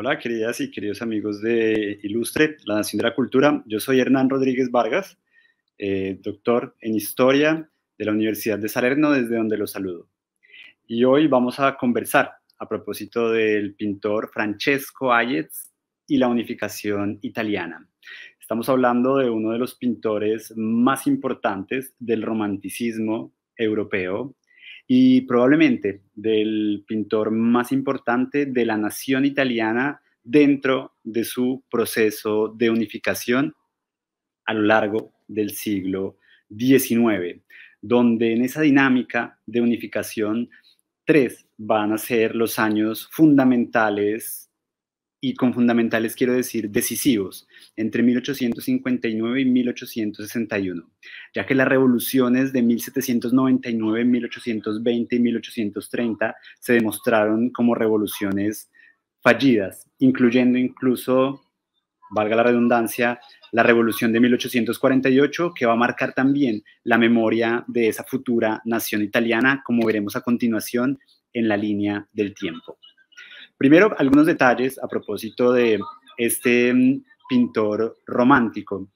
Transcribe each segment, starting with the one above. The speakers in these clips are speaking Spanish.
Hola, queridas y queridos amigos de Ilustre, la Nación de la Cultura. Yo soy Hernán Rodríguez Vargas, eh, doctor en Historia de la Universidad de Salerno, desde donde los saludo. Y hoy vamos a conversar a propósito del pintor Francesco Hayez y la unificación italiana. Estamos hablando de uno de los pintores más importantes del romanticismo europeo y probablemente del pintor más importante de la nación italiana dentro de su proceso de unificación a lo largo del siglo XIX, donde en esa dinámica de unificación tres van a ser los años fundamentales y con fundamentales quiero decir decisivos, entre 1859 y 1861, ya que las revoluciones de 1799, 1820 y 1830 se demostraron como revoluciones fallidas, incluyendo incluso, valga la redundancia, la revolución de 1848, que va a marcar también la memoria de esa futura nación italiana, como veremos a continuación en la línea del tiempo. Primero, algunos detalles a propósito de este mm, pintor romántico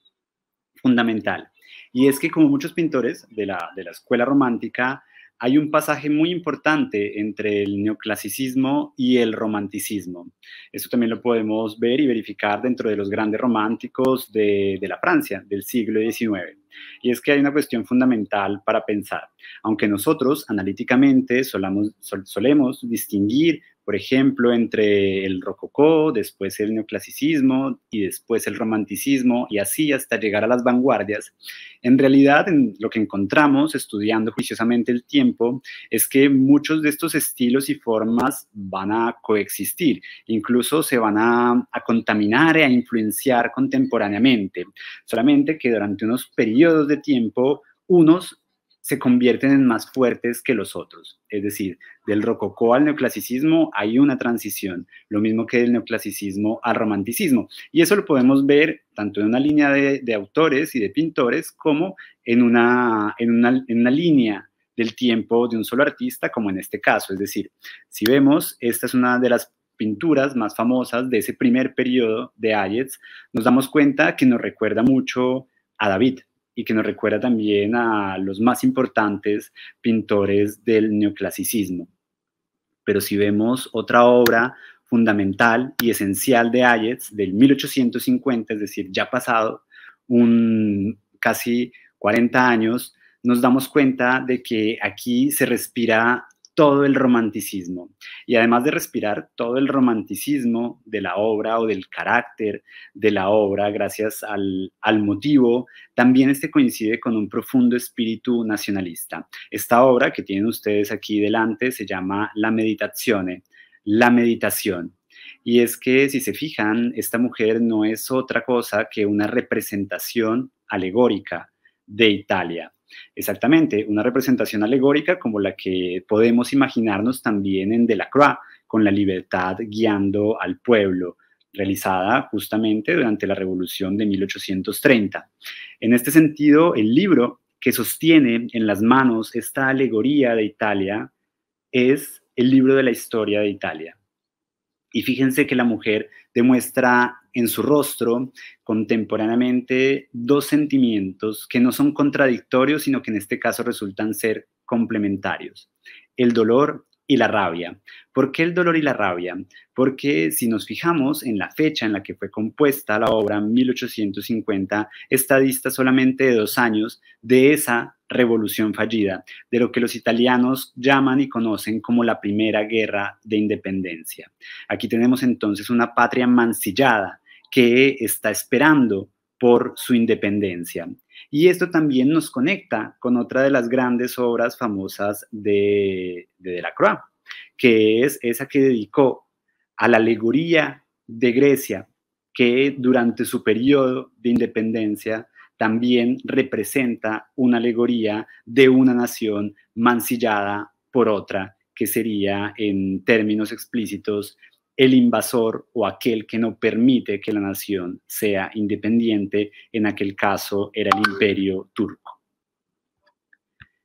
fundamental. Y es que como muchos pintores de la, escuela romántica, hay un pasaje muy importante entre el neoclasicismo y el romanticismo. Eso también lo podemos ver y verificar dentro de los grandes románticos de, la Francia del siglo XIX. Y es que hay una cuestión fundamental para pensar. Aunque nosotros analíticamente solemos distinguir por ejemplo, entre el rococó, después el neoclasicismo y después el romanticismo y así hasta llegar a las vanguardias, en realidad en lo que encontramos estudiando juiciosamente el tiempo es que muchos de estos estilos y formas van a coexistir, incluso se van a, contaminar e a influenciar contemporáneamente, solamente que durante unos periodos de tiempo unos se convierten en más fuertes que los otros. Es decir, del rococó al neoclasicismo hay una transición, lo mismo que del neoclasicismo al romanticismo. Y eso lo podemos ver tanto en una línea de, autores y de pintores como en una, una, en una línea del tiempo de un solo artista, como en este caso. Es decir, si vemos, esta es una de las pinturas más famosas de ese primer periodo de Hayez, nos damos cuenta que nos recuerda mucho a David, y que nos recuerda también a los más importantes pintores del neoclasicismo. Pero si vemos otra obra fundamental y esencial de Hayez del 1850, es decir, ya pasado un casi 40 años, nos damos cuenta de que aquí se respira todo el romanticismo. Y además de respirar todo el romanticismo de la obra o del carácter de la obra, gracias al, motivo, también este coincide con un profundo espíritu nacionalista. Esta obra que tienen ustedes aquí delante se llama La Meditazione, La Meditación. Y es que, si se fijan, esta mujer no es otra cosa que una representación alegórica de Italia Exactamente, una representación alegórica como la que podemos imaginarnos también en Delacroix, con la libertad guiando al pueblo, realizada justamente durante la Revolución de 1830. En este sentido, el libro que sostiene en las manos esta alegoría de Italia es el libro de la historia de Italia. Y fíjense que la mujer demuestra en su rostro contemporáneamente dos sentimientos que no son contradictorios, sino que en este caso resultan ser complementarios, el dolor y la rabia. ¿Por qué el dolor y la rabia? Porque si nos fijamos en la fecha en la que fue compuesta la obra, 1850, está dista solamente de dos años de esa revolución fallida, de lo que los italianos llaman y conocen como la Primera Guerra de Independencia. Aquí tenemos entonces una patria mancillada que está esperando por su independencia. Y esto también nos conecta con otra de las grandes obras famosas de, de Delacroix, que es esa que dedicó a la alegoría de Grecia, que durante su periodo de independencia también representa una alegoría de una nación mancillada por otra, que sería, en términos explícitos, el invasor o aquel que no permite que la nación sea independiente, en aquel caso era el imperio turco.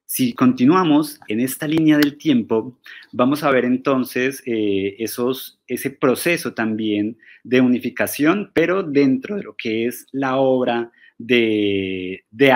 Si continuamos en esta línea del tiempo, vamos a ver entonces eh, esos, ese proceso también de unificación, pero dentro de lo que es la obra de, de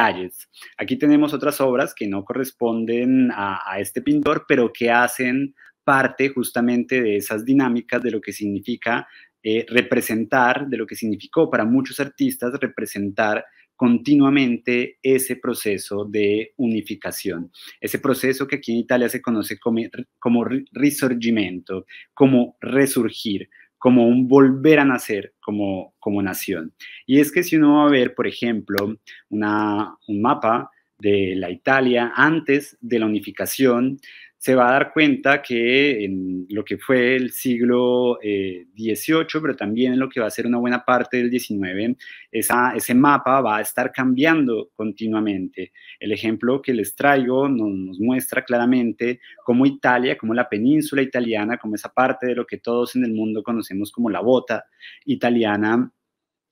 Aquí tenemos otras obras que no corresponden a, a este pintor, pero que hacen parte justamente de esas dinámicas de lo que significa eh, representar, de lo que significó para muchos artistas representar continuamente ese proceso de unificación, ese proceso que aquí en Italia se conoce como, como risorgimento, como resurgir, como un volver a nacer como, como nación. Y es que si uno va a ver, por ejemplo, un mapa de la Italia antes de la unificación, se va a dar cuenta que en lo que fue el siglo XVIII, eh, pero también en lo que va a ser una buena parte del XIX, ese mapa va a estar cambiando continuamente. El ejemplo que les traigo nos, nos muestra claramente cómo Italia, como la península italiana, como esa parte de lo que todos en el mundo conocemos como la bota italiana,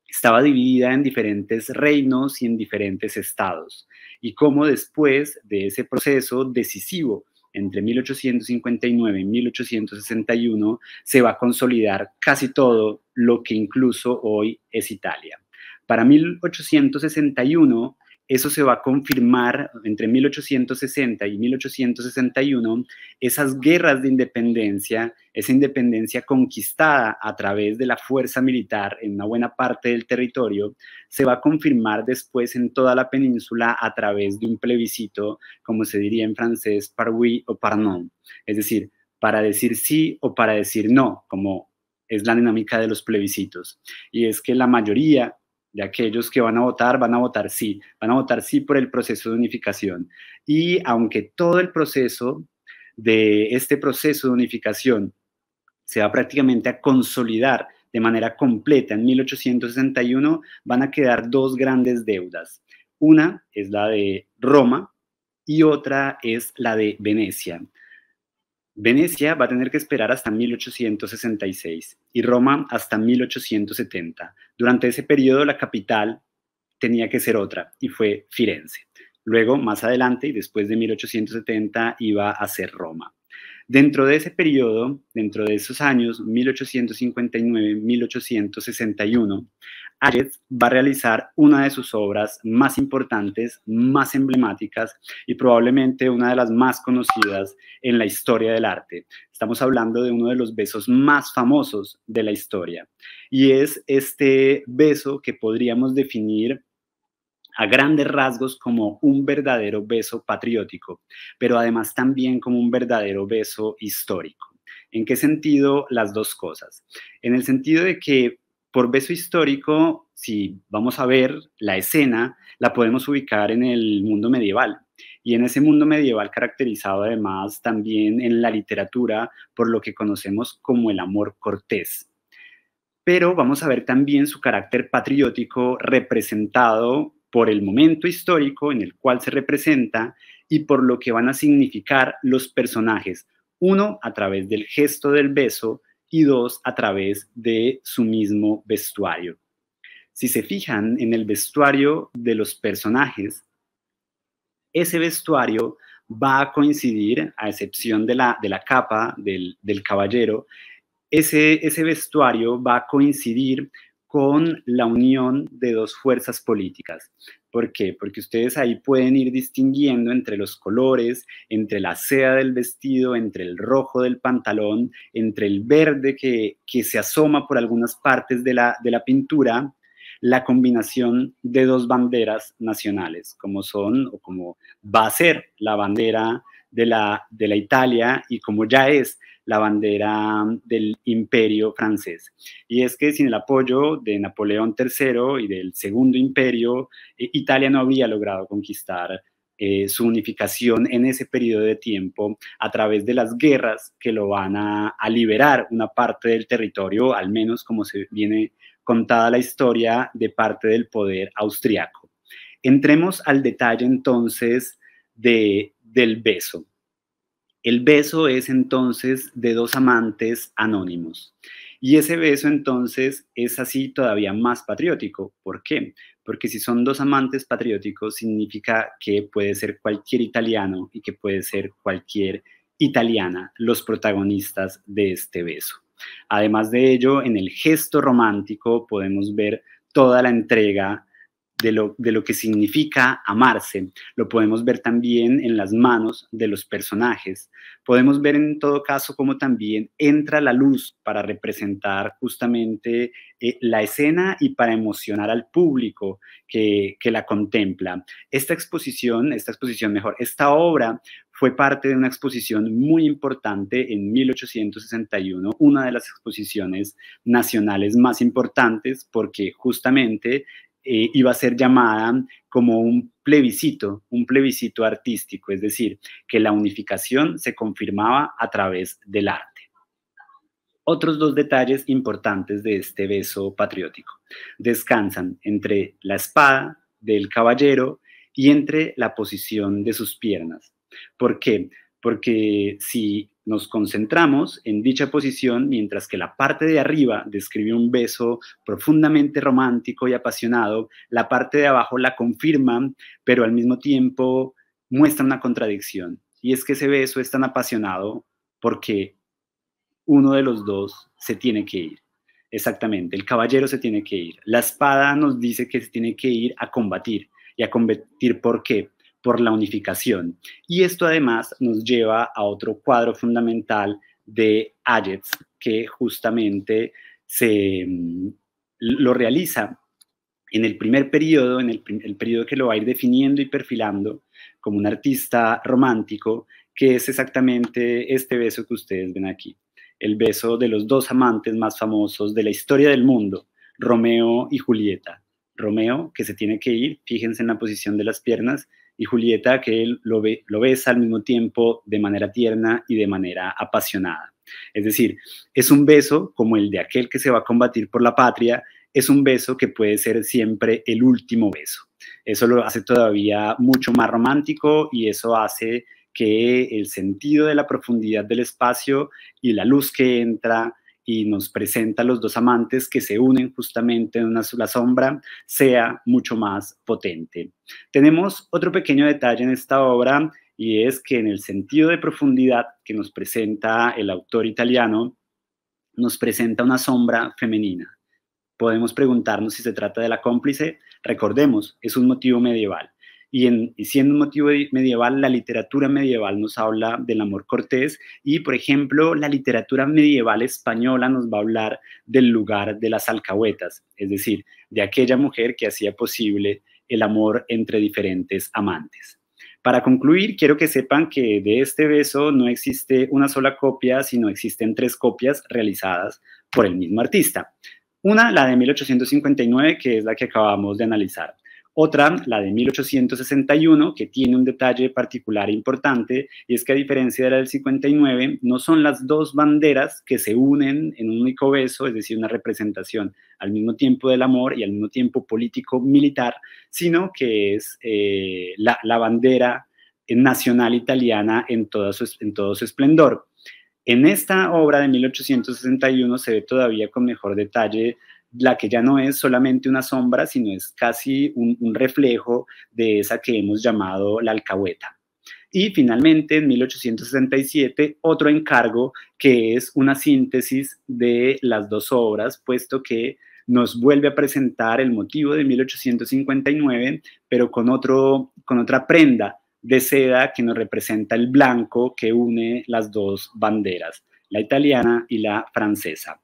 estaba dividida en diferentes reinos y en diferentes estados, y cómo después de ese proceso decisivo entre 1859 y 1861 se va a consolidar casi todo lo que incluso hoy es Italia. Para 1861 eso se va a confirmar entre 1860 y 1861, esas guerras de independencia, esa independencia conquistada a través de la fuerza militar en una buena parte del territorio, se va a confirmar después en toda la península a través de un plebiscito, como se diría en francés, par oui o par non, es decir, para decir sí o para decir no, como es la dinámica de los plebiscitos. Y es que la mayoría de aquellos que van a votar, van a votar sí, van a votar sí por el proceso de unificación. Y aunque todo el proceso de este proceso de unificación se va prácticamente a consolidar de manera completa en 1861, van a quedar dos grandes deudas. Una es la de Roma y otra es la de Venecia. Venecia va a tener que esperar hasta 1866 y Roma hasta 1870. Durante ese periodo la capital tenía que ser otra y fue Firenze. Luego, más adelante y después de 1870, iba a ser Roma. Dentro de ese periodo, dentro de esos años, 1859-1861, va a realizar una de sus obras más importantes, más emblemáticas y probablemente una de las más conocidas en la historia del arte. Estamos hablando de uno de los besos más famosos de la historia y es este beso que podríamos definir a grandes rasgos como un verdadero beso patriótico, pero además también como un verdadero beso histórico. ¿En qué sentido las dos cosas? En el sentido de que por beso histórico, si vamos a ver la escena, la podemos ubicar en el mundo medieval. Y en ese mundo medieval caracterizado además también en la literatura por lo que conocemos como el amor cortés. Pero vamos a ver también su carácter patriótico representado por el momento histórico en el cual se representa y por lo que van a significar los personajes. Uno a través del gesto del beso y dos a través de su mismo vestuario. Si se fijan en el vestuario de los personajes, ese vestuario va a coincidir, a excepción de la, capa del, caballero, ese vestuario va a coincidir con la unión de dos fuerzas políticas, ¿Por qué? Porque ustedes ahí pueden ir distinguiendo entre los colores, entre la seda del vestido, entre el rojo del pantalón, entre el verde que, se asoma por algunas partes de la, pintura, la combinación de dos banderas nacionales, como son o como va a ser la bandera de la, de la Italia y como ya es la bandera del imperio francés. Y es que sin el apoyo de Napoleón III y del Segundo Imperio, eh, Italia no había logrado conquistar eh, su unificación en ese periodo de tiempo a través de las guerras que lo van a, liberar una parte del territorio, al menos como se viene contada la historia de parte del poder austriaco. Entremos al detalle entonces de, del beso. El beso es entonces de dos amantes anónimos. Y ese beso entonces es así todavía más patriótico. ¿Por qué? Porque si son dos amantes patrióticos significa que puede ser cualquier italiano y que puede ser cualquier italiana los protagonistas de este beso. Además de ello, en el gesto romántico podemos ver toda la entrega de lo, de lo que significa amarse. Lo podemos ver también en las manos de los personajes. Podemos ver en todo caso cómo también entra la luz para representar justamente eh, la escena y para emocionar al público que, que la contempla. Esta exposición, esta exposición mejor, esta obra fue parte de una exposición muy importante en 1861, una de las exposiciones nacionales más importantes porque justamente eh, iba a ser llamada como un plebiscito, un plebiscito artístico, es decir, que la unificación se confirmaba a través del arte. Otros dos detalles importantes de este beso patriótico descansan entre la espada del caballero y entre la posición de sus piernas. ¿Por qué? Porque si nos concentramos en dicha posición mientras que la parte de arriba describe un beso profundamente romántico y apasionado, la parte de abajo la confirma, pero al mismo tiempo muestra una contradicción. Y es que ese beso es tan apasionado porque uno de los dos se tiene que ir. Exactamente, el caballero se tiene que ir. La espada nos dice que se tiene que ir a combatir. ¿Y a combatir por qué? por la unificación. Y esto además nos lleva a otro cuadro fundamental de Hayez, que justamente se mm, lo realiza en el primer periodo, en el periodo que lo va a ir definiendo y perfilando como un artista romántico, que es exactamente este beso que ustedes ven aquí, el beso de los dos amantes más famosos de la historia del mundo, Romeo y Julieta. Romeo, que se tiene que ir, fíjense en la posición de las piernas, y Julieta, que él lo, ve, lo ves al mismo tiempo de manera tierna y de manera apasionada. Es decir, es un beso como el de aquel que se va a combatir por la patria, es un beso que puede ser siempre el último beso. Eso lo hace todavía mucho más romántico y eso hace que el sentido de la profundidad del espacio y la luz que entra y nos presenta los dos amantes que se unen justamente en una sola sombra, sea mucho más potente. Tenemos otro pequeño detalle en esta obra y es que en el sentido de profundidad que nos presenta el autor italiano, nos presenta una sombra femenina. Podemos preguntarnos si se trata de la cómplice. Recordemos, es un motivo medieval. Y, en, siendo un motivo medieval, la literatura medieval nos habla del amor cortés y, por ejemplo, la literatura medieval española nos va a hablar del lugar de las alcahuetas, es decir, de aquella mujer que hacía posible el amor entre diferentes amantes. Para concluir, quiero que sepan que de este beso no existe una sola copia, sino existen tres copias realizadas por el mismo artista. Una, la de 1859, que es la que acabamos de analizar. Otra, la de 1861, que tiene un detalle particular importante, y es que a diferencia de la del 59, no son las dos banderas que se unen en un único beso, es decir, una representación al mismo tiempo del amor y al mismo tiempo político-militar, sino que es eh, la, bandera nacional italiana en, en todo su esplendor. En esta obra de 1861 se ve todavía con mejor detalle la que ya no es solamente una sombra, sino es casi un, reflejo de esa que hemos llamado la alcahueta. Y finalmente, en 1867, otro encargo que es una síntesis de las dos obras, puesto que nos vuelve a presentar el motivo de 1859, pero con, otro, con otra prenda de seda que nos representa el blanco que une las dos banderas, la italiana y la francesa.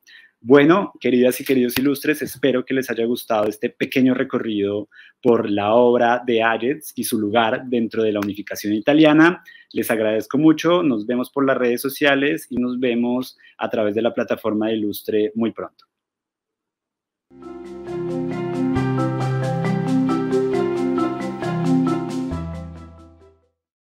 Bueno, queridas y queridos ilustres, espero que les haya gustado este pequeño recorrido por la obra de Ayets y su lugar dentro de la unificación italiana. Les agradezco mucho, nos vemos por las redes sociales y nos vemos a través de la plataforma de Ilustre muy pronto.